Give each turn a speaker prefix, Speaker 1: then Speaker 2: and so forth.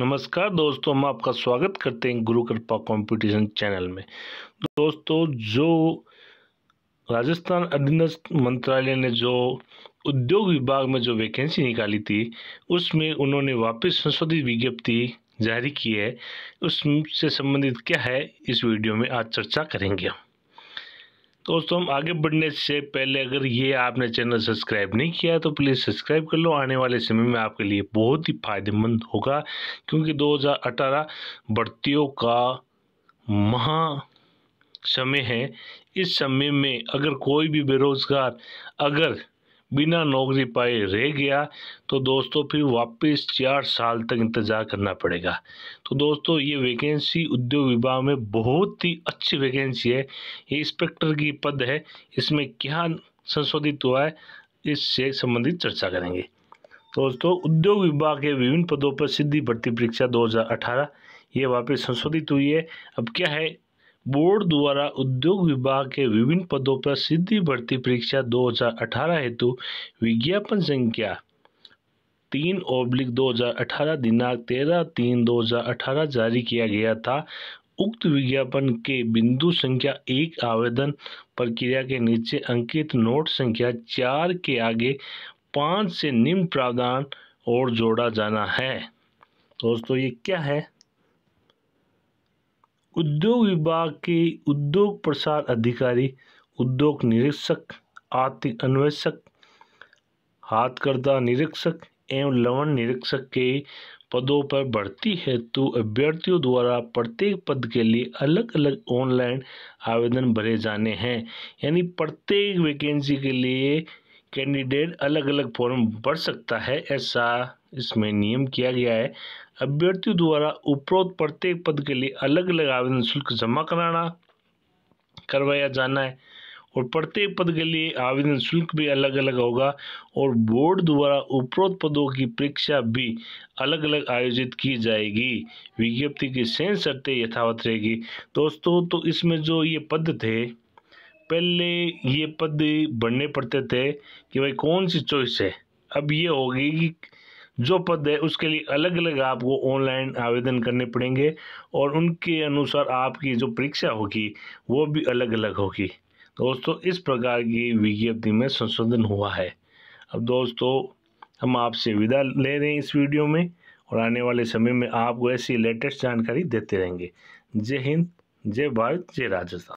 Speaker 1: नमस्कार दोस्तों हम आपका स्वागत करते हैं गुरु कृपा कंपटीशन चैनल में दोस्तों जो राजस्थान अधीनस्थ मंत्रालय ने जो उद्योग विभाग में जो वैकेंसी निकाली थी उसमें उन्होंने वापस संशोधित विज्ञप्ति जारी की है उससे संबंधित क्या है इस वीडियो में आज चर्चा करेंगे हम दोस्तों हम आगे बढ़ने से पहले अगर ये आपने चैनल सब्सक्राइब नहीं किया तो प्लीज़ सब्सक्राइब कर लो आने वाले समय में आपके लिए बहुत ही फायदेमंद होगा क्योंकि 2018 भर्तियों का महा समय है इस समय में अगर कोई भी बेरोज़गार अगर बिना नौकरी पाए रह गया तो दोस्तों फिर वापस चार साल तक इंतज़ार करना पड़ेगा तो दोस्तों ये वैकेंसी उद्योग विभाग में बहुत ही अच्छी वैकेंसी है ये इंस्पेक्टर की पद है इसमें क्या संशोधित हुआ है इससे संबंधित चर्चा करेंगे दोस्तों उद्योग विभाग के विभिन्न पदों पर सिद्धि भर्ती परीक्षा 2018 ये वापस संशोधित हुई है अब क्या है बोर्ड द्वारा उद्योग विभाग के विभिन्न पदों पर सिद्धि भर्ती परीक्षा 2018 हेतु विज्ञापन संख्या तीन ओब्लिक 2018 दिनांक 13 तीन 2018 जारी किया गया था उक्त विज्ञापन के बिंदु संख्या एक आवेदन प्रक्रिया के नीचे अंकित नोट संख्या चार के आगे पाँच से निम्न प्रावधान और जोड़ा जाना है दोस्तों ये क्या है उद्योग विभाग के उद्योग प्रसार अधिकारी उद्योग निरीक्षक आर्थिक अन्वेषक हाथकर्ता निरीक्षक एवं लवण निरीक्षक के पदों पर भर्ती हेतु अभ्यर्थियों द्वारा प्रत्येक पद के लिए अलग अलग ऑनलाइन आवेदन भरे जाने हैं यानी प्रत्येक वैकेंसी के लिए कैंडिडेट अलग अलग फॉर्म भर सकता है ऐसा इसमें नियम किया गया है अभ्यर्थियों द्वारा उपरोक्त प्रत्येक पद के लिए अलग अलग आवेदन शुल्क जमा कराना करवाया जाना है और प्रत्येक पद के लिए आवेदन शुल्क भी अलग अलग होगा और बोर्ड द्वारा उपरोक्त पदों की परीक्षा भी अलग अलग आयोजित की जाएगी विज्ञप्ति की सेंस शर्तें यथावत रहेगी दोस्तों तो इसमें जो ये पद थे पहले ये पद बनने पड़ते थे कि भाई कौन सी चॉइस है अब ये होगी कि जो पद है उसके लिए अलग अलग आपको ऑनलाइन आवेदन करने पड़ेंगे और उनके अनुसार आपकी जो परीक्षा होगी वो भी अलग अलग होगी दोस्तों इस प्रकार की विज्ञप्ति में संशोधन हुआ है अब दोस्तों हम आपसे विदा ले रहे हैं इस वीडियो में और आने वाले समय में आपको ऐसी लेटेस्ट जानकारी देते रहेंगे जय हिंद जय भारत जय राजस्थान